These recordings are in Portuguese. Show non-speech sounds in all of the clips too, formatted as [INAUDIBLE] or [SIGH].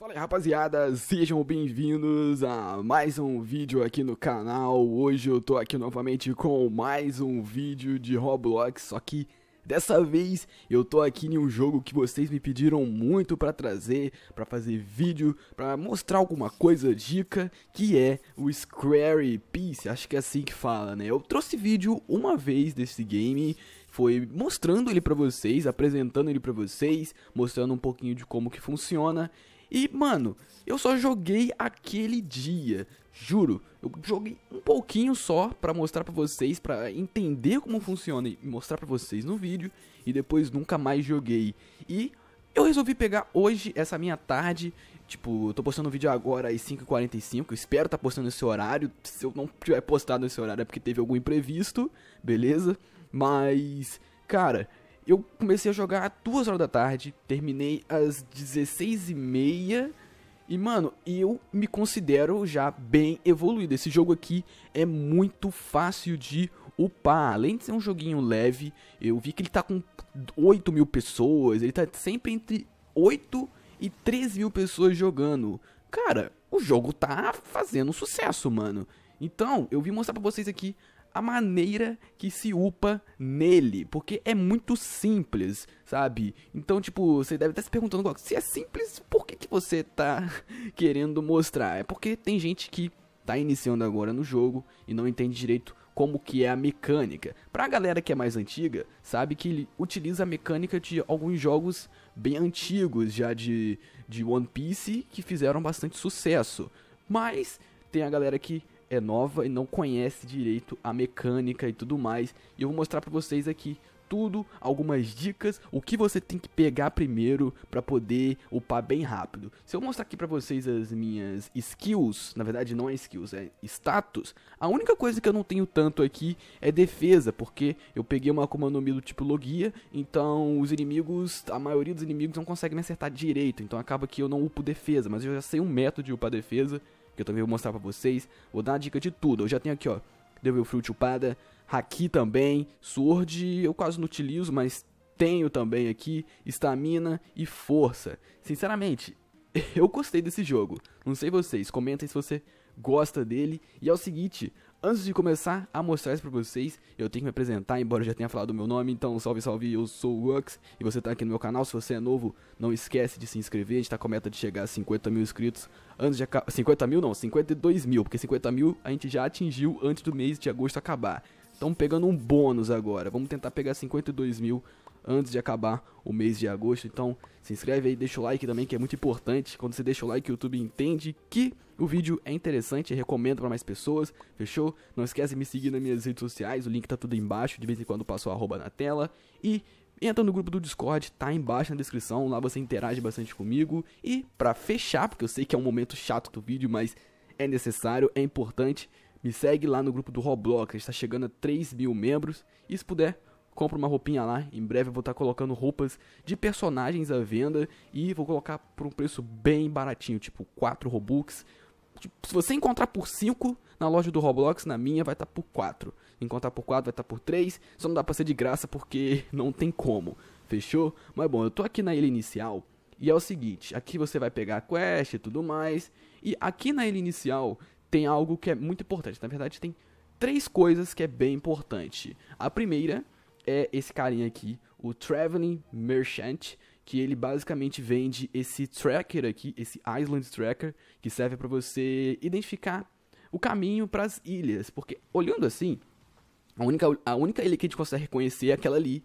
Fala aí, rapaziada, sejam bem-vindos a mais um vídeo aqui no canal. Hoje eu tô aqui novamente com mais um vídeo de Roblox, só que dessa vez eu tô aqui em um jogo que vocês me pediram muito para trazer, para fazer vídeo, para mostrar alguma coisa, dica, que é o Square Piece, acho que é assim que fala, né? Eu trouxe vídeo uma vez desse game, foi mostrando ele para vocês, apresentando ele para vocês, mostrando um pouquinho de como que funciona e, mano, eu só joguei aquele dia. Juro, eu joguei um pouquinho só para mostrar para vocês, para entender como funciona e mostrar para vocês no vídeo, e depois nunca mais joguei. E eu resolvi pegar hoje essa minha tarde, tipo, eu tô postando o vídeo agora às 5h45, espero tá postando esse horário. Se eu não tiver postado esse horário é porque teve algum imprevisto, beleza? Mas, cara, eu comecei a jogar às duas horas da tarde, terminei às 16 e meia. E, mano, eu me considero já bem evoluído. Esse jogo aqui é muito fácil de upar. Além de ser um joguinho leve, eu vi que ele tá com 8 mil pessoas. Ele tá sempre entre 8 e 3 mil pessoas jogando. Cara, o jogo tá fazendo sucesso, mano. Então, eu vim mostrar pra vocês aqui a maneira que se upa nele, porque é muito simples, sabe? Então, tipo, você deve estar se perguntando, se é simples, por que, que você tá [LAUGHS] querendo mostrar? É porque tem gente que tá iniciando agora no jogo e não entende direito como que é a mecânica. Pra galera que é mais antiga, sabe que ele utiliza a mecânica de alguns jogos bem antigos já de, de One Piece que fizeram bastante sucesso. Mas tem a galera que é nova e não conhece direito a mecânica e tudo mais. E eu vou mostrar para vocês aqui tudo, algumas dicas, o que você tem que pegar primeiro para poder upar bem rápido. Se eu mostrar aqui para vocês as minhas skills, na verdade não é skills, é status, a única coisa que eu não tenho tanto aqui é defesa, porque eu peguei uma Akuma do tipo Logia, então os inimigos, a maioria dos inimigos não consegue me acertar direito, então acaba que eu não upo defesa, mas eu já sei um método de upar defesa, que eu também vou mostrar pra vocês. Vou dar uma dica de tudo. Eu já tenho aqui, ó, Devil Fruit Upada, Haki também, Sword eu quase não utilizo, mas tenho também aqui, Estamina e Força. Sinceramente, [LAUGHS] eu gostei desse jogo. Não sei vocês, comentem se você gosta dele. E é o seguinte, Antes de começar a mostrar isso pra vocês, eu tenho que me apresentar, embora eu já tenha falado o meu nome, então salve, salve, eu sou o Ux, e você tá aqui no meu canal, se você é novo, não esquece de se inscrever, a gente tá com a meta de chegar a 50 mil inscritos antes de acabar, 50 mil não, 52 mil, porque 50 mil a gente já atingiu antes do mês de agosto acabar. Então pegando um bônus agora, vamos tentar pegar 52 mil antes de acabar o mês de agosto. Então se inscreve aí, deixa o like também, que é muito importante. Quando você deixa o like, o YouTube entende que o vídeo é interessante e recomenda para mais pessoas, fechou? Não esquece de me seguir nas minhas redes sociais, o link tá tudo embaixo, de vez em quando passo arroba na tela. E entra no grupo do Discord, tá embaixo na descrição, lá você interage bastante comigo. E para fechar, porque eu sei que é um momento chato do vídeo, mas é necessário, é importante, me segue lá no grupo do Roblox, está chegando a 3 mil membros. E se puder, compro uma roupinha lá. Em breve eu vou estar tá colocando roupas de personagens à venda e vou colocar por um preço bem baratinho, tipo 4 Robux. Tipo, se você encontrar por 5 na loja do Roblox, na minha vai estar tá por 4. Encontrar por 4 vai estar tá por 3. Só não dá pra ser de graça porque [LAUGHS] não tem como. Fechou? Mas bom, eu tô aqui na ilha inicial e é o seguinte, aqui você vai pegar a quest e tudo mais. E aqui na ilha inicial tem algo que é muito importante. Na verdade, tem três coisas que é bem importante. A primeira é esse carinha aqui, o Traveling Merchant, que ele basicamente vende esse tracker aqui, esse Island Tracker, que serve para você identificar o caminho para as ilhas, porque olhando assim, a única, a única ilha que a gente consegue reconhecer é aquela ali,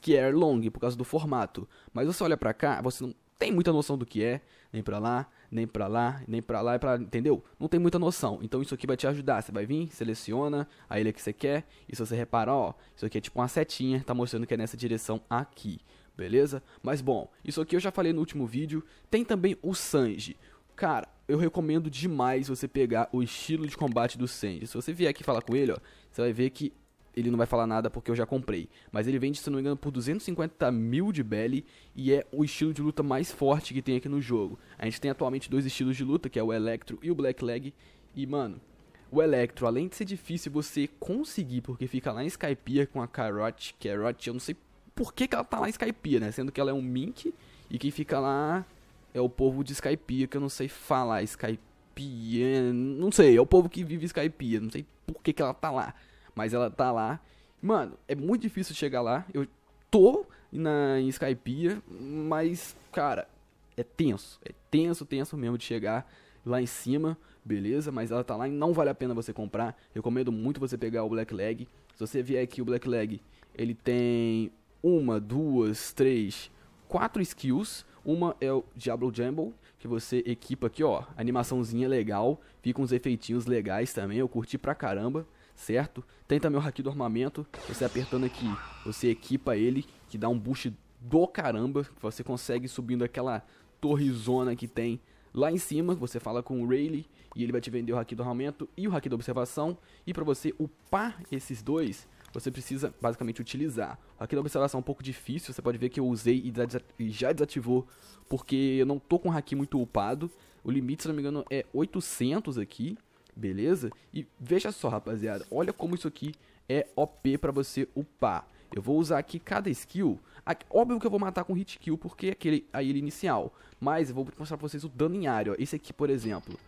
que Long, por causa do formato. Mas você olha para cá, você não, tem muita noção do que é, nem pra lá, nem pra lá, nem pra lá, e é pra, entendeu? Não tem muita noção. Então isso aqui vai te ajudar. Você vai vir, seleciona a ilha que você quer, e se você reparar, ó, isso aqui é tipo uma setinha, tá mostrando que é nessa direção aqui, beleza? Mas bom, isso aqui eu já falei no último vídeo. Tem também o Sanji. Cara, eu recomendo demais você pegar o estilo de combate do Sanji. Se você vier aqui falar com ele, ó, você vai ver que ele não vai falar nada porque eu já comprei. Mas ele vende, se não me engano, por 250 mil de belly e é o estilo de luta mais forte que tem aqui no jogo. A gente tem atualmente dois estilos de luta, que é o Electro e o Black Leg. E, mano, o Electro, além de ser difícil você conseguir, porque fica lá em Skypiea com a Carrot, é Carrot, eu não sei por que, que ela tá lá em Skypiea, né? Sendo que ela é um Mink e quem fica lá é o povo de Skypiea, que eu não sei falar Skypiea, não sei, é o povo que vive Skypiea, não sei por que, que ela tá lá. Mas ela tá lá. Mano, é muito difícil chegar lá. Eu tô na, em Skypeia, mas, cara, é tenso. É tenso, tenso mesmo de chegar lá em cima, beleza? Mas ela tá lá e não vale a pena você comprar. Recomendo muito você pegar o Black Leg. Se você vier aqui o Black Leg, ele tem uma, duas, três, quatro skills. Uma é o Diablo Jumble, que você equipa aqui, ó, animaçãozinha legal, fica uns efeitinhos legais também, eu curti pra caramba certo? Tem também o haki do armamento, você apertando aqui, você equipa ele, que dá um boost do caramba, você consegue subindo aquela torrezona que tem lá em cima, você fala com o Rayleigh e ele vai te vender o haki do armamento e o haki da observação, e para você upar esses dois, você precisa basicamente utilizar. o haki da observação é um pouco difícil, você pode ver que eu usei e já desativou, porque eu não tô com o haki muito upado. O limite, se não me engano, é 800 aqui, beleza? E veja só, rapaziada, olha como isso aqui é OP pra você upar. Eu vou usar aqui cada skill, aqui, óbvio que eu vou matar com hit kill, porque é aquele, a ilha inicial, mas eu vou mostrar pra vocês o dano em área, ó. esse aqui, por exemplo,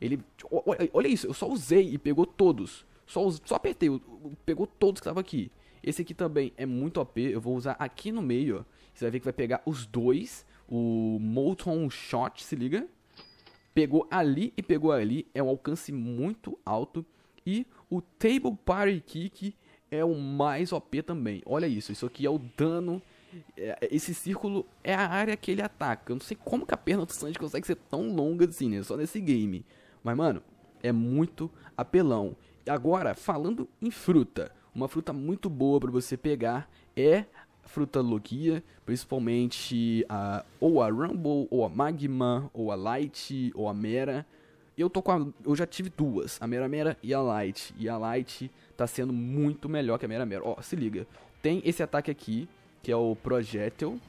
ele, olha isso, eu só usei e pegou todos, só, só apertei, pegou todos que estavam aqui. Esse aqui também é muito OP, eu vou usar aqui no meio, ó. Você vai ver que vai pegar os dois, o Molton Shot, se liga. Pegou ali e pegou ali, é um alcance muito alto. E o Table Party Kick é o mais OP também. Olha isso, isso aqui é o dano. É, esse círculo é a área que ele ataca. Eu não sei como que a perna do Sanji consegue ser tão longa assim, né? Só nesse game. Mas, mano, é muito apelão. Agora, falando em fruta, uma fruta muito boa para você pegar é logia principalmente a, ou a Rumble, ou a Magma, ou a Light, ou a Mera. Eu tô com a, eu já tive duas, a Mera Mera e a Light, e a Light tá sendo muito melhor que a Mera Mera. Ó, oh, se liga. Tem esse ataque aqui, que é o Projectile,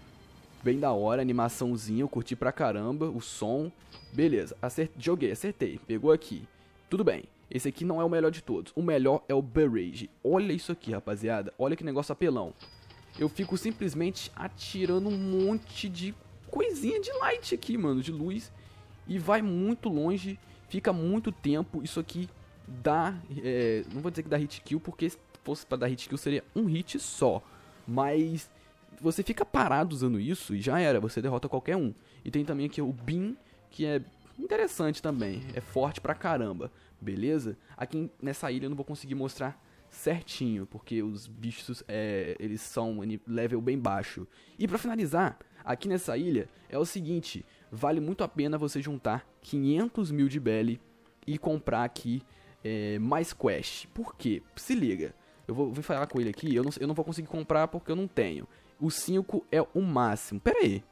bem da hora, animaçãozinha, eu curti pra caramba, o som. Beleza, acert... joguei, acertei, pegou aqui. Tudo bem, esse aqui não é o melhor de todos, o melhor é o Barrage. Olha isso aqui, rapaziada, olha que negócio apelão eu fico simplesmente atirando um monte de coisinha de light aqui, mano, de luz. E vai muito longe, fica muito tempo. Isso aqui dá. É, não vou dizer que dá hit kill, porque se fosse pra dar hit kill seria um hit só. Mas você fica parado usando isso e já era, você derrota qualquer um. E tem também aqui o Bin, que é interessante também, é forte pra caramba, beleza? Aqui nessa ilha eu não vou conseguir mostrar certinho, porque os bichos é, eles são level bem baixo. E para finalizar, aqui nessa ilha é o seguinte, vale muito a pena você juntar 500 mil de belly e comprar aqui é, mais quest. Por quê? Se liga, eu vou, vou falar com ele aqui, eu não, eu não vou conseguir comprar porque eu não tenho. O 5 é o máximo, pera aí.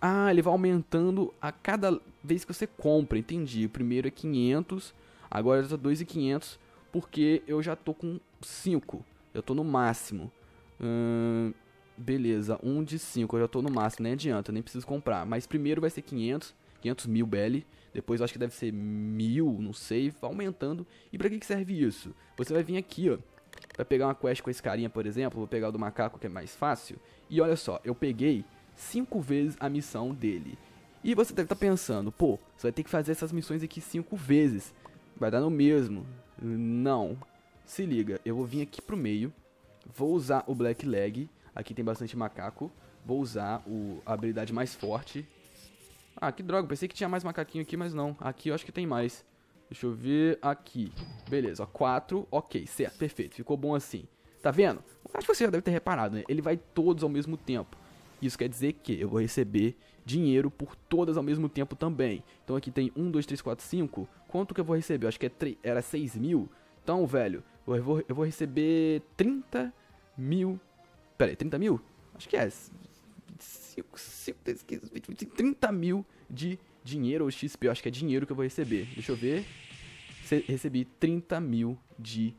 Ah, ele vai aumentando a cada vez que você compra, entendi. O primeiro é 500, agora já tá 2,500 porque eu já tô com 5. Eu tô no máximo. Hum, beleza, 1 um de 5, eu já tô no máximo, nem adianta, nem preciso comprar. Mas primeiro vai ser 500, 500 mil BL, depois eu acho que deve ser mil, não sei, aumentando. E pra que, que serve isso? Você vai vir aqui, ó, vai pegar uma quest com esse carinha, por exemplo, vou pegar o do macaco que é mais fácil. E olha só, eu peguei 5 vezes a missão dele. E você deve estar tá pensando, pô, você vai ter que fazer essas missões aqui 5 vezes. Vai dar no mesmo. Não. Se liga, eu vou vir aqui pro meio. Vou usar o Black Leg. Aqui tem bastante macaco. Vou usar o, a habilidade mais forte. Ah, que droga. Pensei que tinha mais macaquinho aqui, mas não. Aqui eu acho que tem mais. Deixa eu ver aqui. Beleza, ó. Ok, certo. Perfeito. Ficou bom assim. Tá vendo? Acho que você já deve ter reparado, né? Ele vai todos ao mesmo tempo. Isso quer dizer que eu vou receber dinheiro por todas ao mesmo tempo também. Então aqui tem 1, 2, 3, 4, 5. Quanto que eu vou receber? Eu acho que é 3, era 6 mil. Então, velho, eu vou, eu vou receber 30 mil. Pera aí, 30 mil? Acho que é. 5, 5, 10, 15, 20, 25, 30 mil de dinheiro ou XP. Eu acho que é dinheiro que eu vou receber. Deixa eu ver. Recebi 30 mil de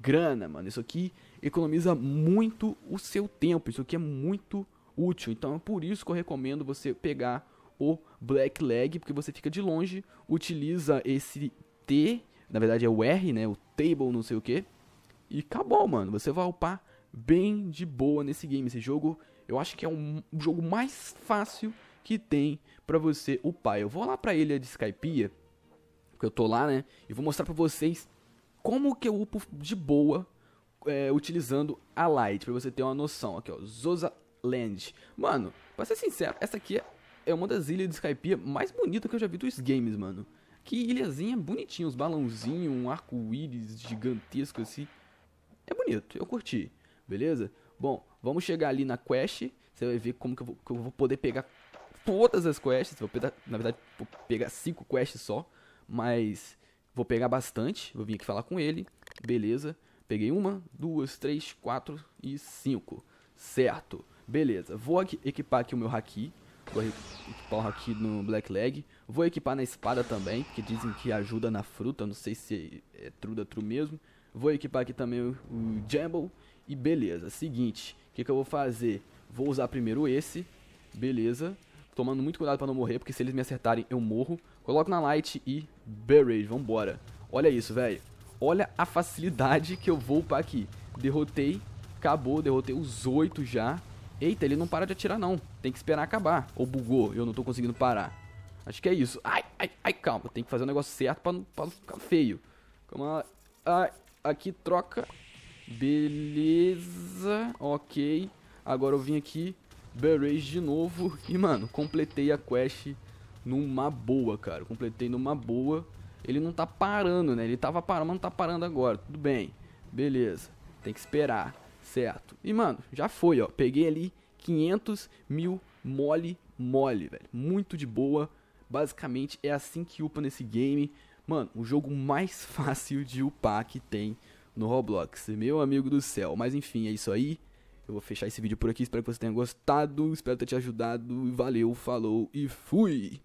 grana, mano. Isso aqui economiza muito o seu tempo. Isso aqui é muito útil. Então é por isso que eu recomendo você pegar o black leg, porque você fica de longe, utiliza esse T, na verdade é o R, né, o table não sei o que, e acabou, mano. Você vai upar bem de boa nesse game. Esse jogo, eu acho que é um, o jogo mais fácil que tem pra você upar. Eu vou lá pra ilha de Skypeia, porque eu tô lá, né, e vou mostrar pra vocês como que eu upo de boa é, utilizando a Light, pra você ter uma noção. Aqui, ó, Zosa Land. Mano, pra ser sincero, essa aqui é uma das ilhas de Skypiea mais bonita que eu já vi dos games, mano. Que ilhazinha bonitinha, os balãozinhos, um arco-íris gigantesco assim. É bonito, eu curti, beleza? Bom, vamos chegar ali na quest, você vai ver como que eu vou, que eu vou poder pegar todas as quests, vou pegar, na verdade, vou pegar cinco quests só, mas vou pegar bastante, vou vir aqui falar com ele, beleza? Peguei uma, duas, três, quatro e cinco, certo? Beleza, vou equipar aqui o meu Haki. Vou equipar o Haki no leg Vou equipar na espada também, porque dizem que ajuda na fruta. Não sei se é true da true mesmo. Vou equipar aqui também o, o Jumble. E beleza, seguinte, o que, que eu vou fazer? Vou usar primeiro esse, beleza. Tomando muito cuidado pra não morrer, porque se eles me acertarem eu morro. Coloco na Light e Buried, vambora. Olha isso, velho. Olha a facilidade que eu vou upar aqui. Derrotei, acabou, derrotei os oito já. Eita, ele não para de atirar não. Tem que esperar acabar. Ou bugou, eu não tô conseguindo parar. Acho que é isso. Ai, ai, ai, calma. Tem que fazer o negócio certo pra não, pra não ficar feio. Calma. Ai, aqui troca. Beleza. Ok. Agora eu vim aqui. Barrage de novo. E, mano, completei a quest numa boa, cara. Completei numa boa. Ele não tá parando, né? Ele tava parando, mas não tá parando agora. Tudo bem. Beleza. Tem que esperar. Certo. E, mano, já foi, ó. Peguei ali 500 mil mole, mole, velho. Muito de boa. Basicamente é assim que upa nesse game. Mano, o jogo mais [LAUGHS] fácil de upar que tem no Roblox. Meu amigo do céu. Mas enfim, é isso aí. Eu vou fechar esse vídeo por aqui. Espero que você tenha gostado. Espero ter te ajudado. Valeu, falou e fui!